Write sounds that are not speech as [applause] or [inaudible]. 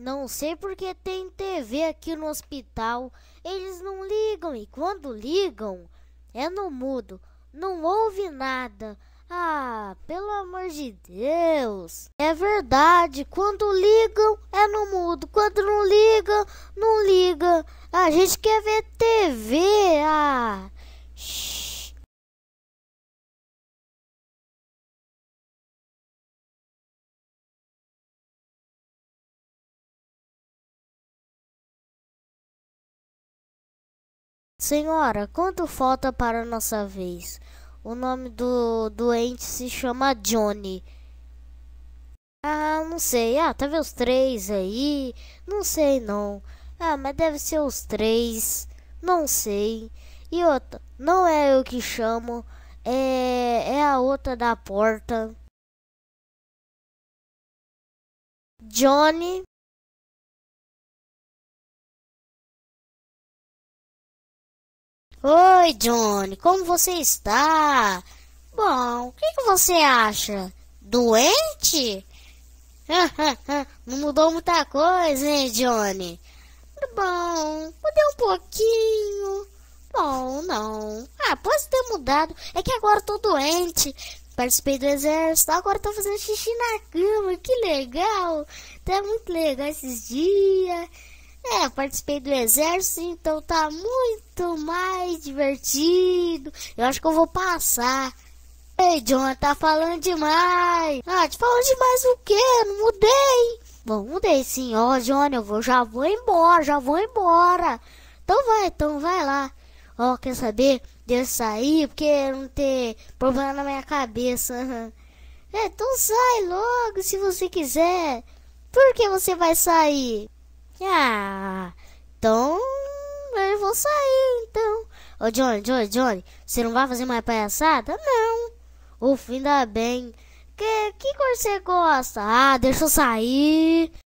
Não sei porque tem TV aqui no hospital. Eles não ligam e quando ligam é no mudo, não ouve nada. Ah, pelo amor de Deus! É verdade, quando ligam Senhora, quanto falta para nossa vez? O nome do doente se chama Johnny. Ah, não sei. Ah, tá vendo os três aí? Não sei não. Ah, mas deve ser os três. Não sei. E outra, não é eu que chamo. É, é a outra da porta. Johnny Oi, Johnny, como você está? Bom, o que, que você acha? Doente? [laughs] Não mudou muita coisa, hein, Johnny? Bom, mudei um pouquinho. Bom, não. Ah, pode ter mudado. É que agora tô doente. Participei do exército, agora tô fazendo xixi na cama. Que legal. Tá muito legal esses dias. É, participei do exército, então tá muito mais divertido. Eu acho que eu vou passar. Ei, John, tá falando demais. Ah, te tá falando demais o quê? Eu não mudei. Bom, mudei sim. Ó, oh, John, eu vou, já vou embora, já vou embora. Então vai, então vai lá. Ó, oh, quer saber? Deixa eu sair, porque não ter problema na minha cabeça. [laughs] É, então sai logo, se você quiser. Por que você vai sair? Ah, então eu vou sair então. Ô Johnny, Johnny, Johnny, você não vai fazer mais palhaçada? Não. Uf, ainda bem. Que, que cor você gosta? Ah, deixa eu sair.